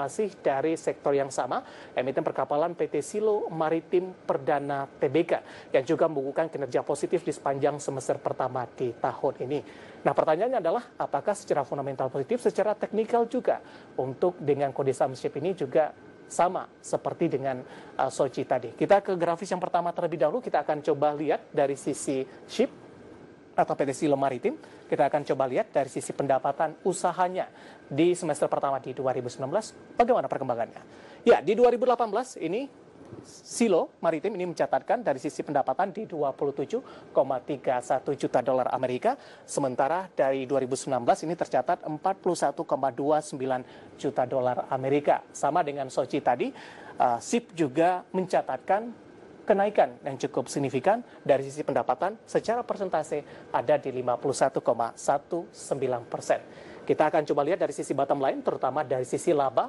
Masih dari sektor yang sama, emiten perkapalan PT Silo Maritim Perdana Tbk yang juga membukukan kinerja positif di sepanjang semester pertama di tahun ini. Nah pertanyaannya adalah apakah secara fundamental positif, secara teknikal juga untuk dengan kode ship ini juga sama seperti dengan uh, Sochi tadi. Kita ke grafis yang pertama terlebih dahulu, kita akan coba lihat dari sisi ship atau PT Silo Maritim. Kita akan coba lihat dari sisi pendapatan usahanya di semester pertama di 2019 bagaimana perkembangannya. Ya, di 2018 ini Silo Maritim ini mencatatkan dari sisi pendapatan di 27,31 juta dolar Amerika, sementara dari 2019 ini tercatat 41,29 juta dolar Amerika. Sama dengan Sochi tadi, uh, eh, SIP juga mencatatkan kenaikan yang cukup signifikan dari sisi pendapatan secara persentase ada di 51,19 persen. Kita akan coba lihat dari sisi bottom line, terutama dari sisi laba.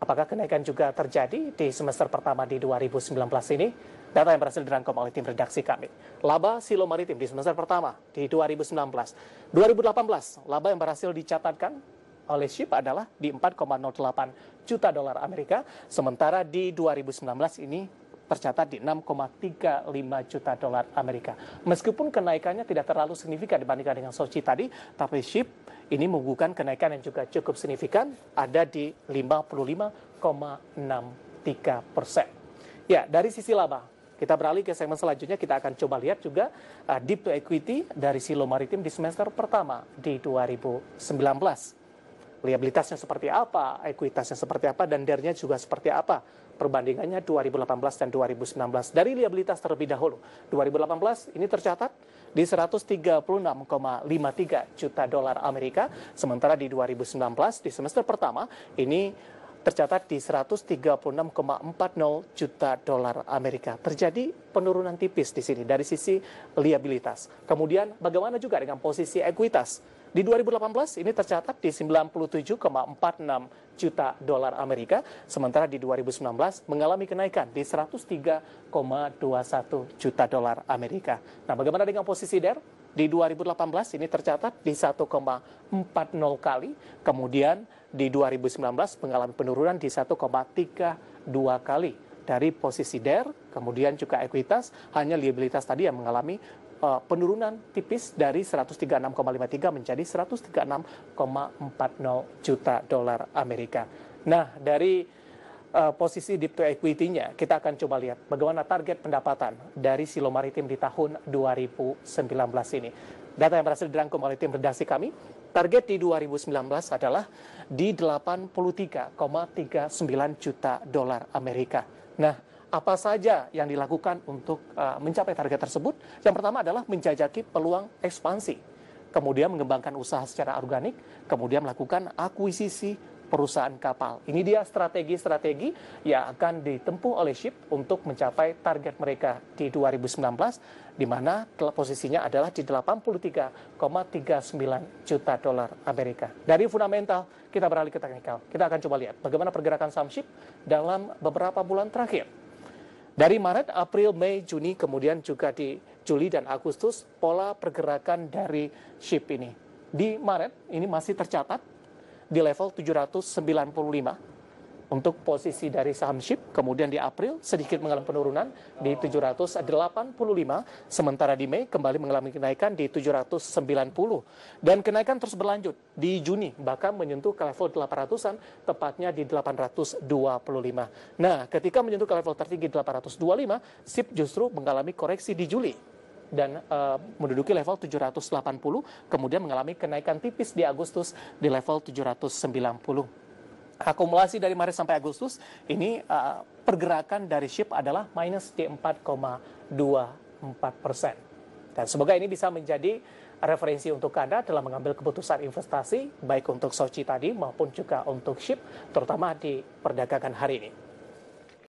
Apakah kenaikan juga terjadi di semester pertama di 2019 ini? Data yang berhasil dirangkum oleh tim redaksi kami. Laba Silo Maritim di semester pertama di 2019. 2018, laba yang berhasil dicatatkan oleh SHIB adalah di 4,08 juta dolar Amerika, sementara di 2019 ini tercatat di 6,35 juta dolar Amerika. Meskipun kenaikannya tidak terlalu signifikan dibandingkan dengan Sochi tadi, tapi SHIB ini menunjukkan kenaikan yang juga cukup signifikan ada di 55,63 persen. Ya, dari sisi laba, kita beralih ke segmen selanjutnya, kita akan coba lihat juga uh, deep to equity dari silo maritim di semester pertama di 2019 liabilitasnya seperti apa, ekuitasnya seperti apa, dan dernya juga seperti apa perbandingannya 2018 dan 2019. Dari liabilitas terlebih dahulu, 2018 ini tercatat di 136,53 juta dolar Amerika, sementara di 2019 di semester pertama ini tercatat di 136,40 juta dolar Amerika. Terjadi penurunan tipis di sini dari sisi liabilitas. Kemudian bagaimana juga dengan posisi ekuitas? Di 2018 ini tercatat di 97,46 juta dolar Amerika, sementara di 2019 mengalami kenaikan di 103,21 juta dolar Amerika. Nah, bagaimana dengan posisi DER? Di 2018 ini tercatat di 1,40 kali, kemudian di 2019 mengalami penurunan di 1,32 kali dari posisi DER, kemudian juga ekuitas, hanya liabilitas tadi yang mengalami Eh, penurunan tipis dari 136,53 menjadi 136,40 juta dolar Amerika. Nah, dari uh, posisi deep to equity-nya, kita akan coba lihat bagaimana target pendapatan dari silo maritim di tahun 2019 ini. Data yang berhasil dirangkum oleh tim redaksi kami, target di 2019 adalah di 83,39 juta dolar Amerika. Nah, apa saja yang dilakukan untuk uh, mencapai target tersebut? Yang pertama adalah menjajaki peluang ekspansi, kemudian mengembangkan usaha secara organik, kemudian melakukan akuisisi perusahaan kapal. Ini dia strategi-strategi yang akan ditempuh oleh SHIP untuk mencapai target mereka di 2019 di mana posisinya adalah di 83,39 juta dolar Amerika. Dari fundamental kita beralih ke teknikal. Kita akan coba lihat bagaimana pergerakan saham SHIP dalam beberapa bulan terakhir. Dari Maret, April, Mei, Juni, kemudian juga di Juli dan Agustus, pola pergerakan dari ship ini. Di Maret, ini masih tercatat di level 795 untuk posisi dari saham SHIB, kemudian di April sedikit mengalami penurunan di 785, sementara di Mei kembali mengalami kenaikan di 790. Dan kenaikan terus berlanjut di Juni, bahkan menyentuh ke level 800-an, tepatnya di 825. Nah, ketika menyentuh ke level tertinggi 825, SHIB justru mengalami koreksi di Juli dan uh, menduduki level 780 kemudian mengalami kenaikan tipis di Agustus di level 790 akumulasi dari Maret sampai Agustus ini uh, pergerakan dari SHIB adalah minus di 4,24 persen. Dan semoga ini bisa menjadi referensi untuk Anda dalam mengambil keputusan investasi, baik untuk Sochi tadi maupun juga untuk SHIB, terutama di perdagangan hari ini.